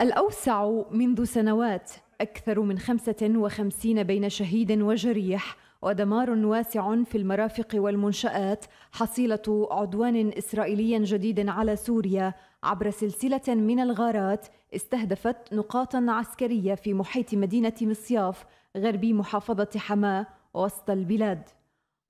الأوسع منذ سنوات أكثر من 55 بين شهيد وجريح ودمار واسع في المرافق والمنشآت حصيلة عدوان إسرائيلي جديد على سوريا عبر سلسلة من الغارات استهدفت نقاطا عسكرية في محيط مدينة مصياف غربي محافظة حماة وسط البلاد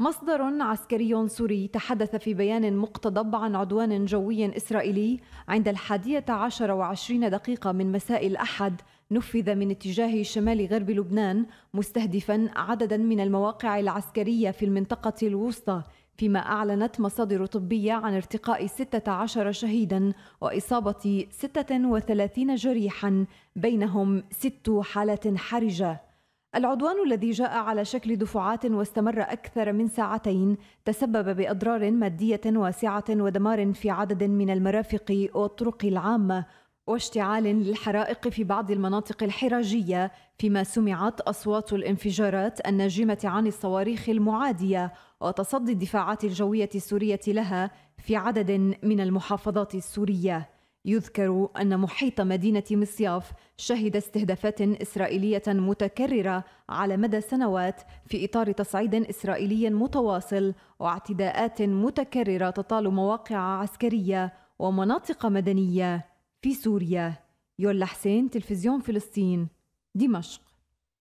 مصدر عسكري سوري تحدث في بيان مقتضب عن عدوان جوي إسرائيلي عند الحادية عشر وعشرين دقيقة من مساء الأحد نفذ من اتجاه شمال غرب لبنان مستهدفا عددا من المواقع العسكرية في المنطقة الوسطى فيما أعلنت مصادر طبية عن ارتقاء 16 شهيدا وإصابة 36 جريحا بينهم ست حالات حرجة العدوان الذي جاء على شكل دفعات واستمر أكثر من ساعتين تسبب بأضرار مادية واسعة ودمار في عدد من المرافق والطرق العامة واشتعال للحرائق في بعض المناطق الحراجية فيما سمعت أصوات الانفجارات الناجمة عن الصواريخ المعادية وتصدي الدفاعات الجوية السورية لها في عدد من المحافظات السورية يذكر أن محيط مدينة مصياف شهد استهدافات إسرائيلية متكررة على مدى سنوات في إطار تصعيد إسرائيلي متواصل واعتداءات متكررة تطال مواقع عسكرية ومناطق مدنية في سوريا يولا حسين تلفزيون فلسطين دمشق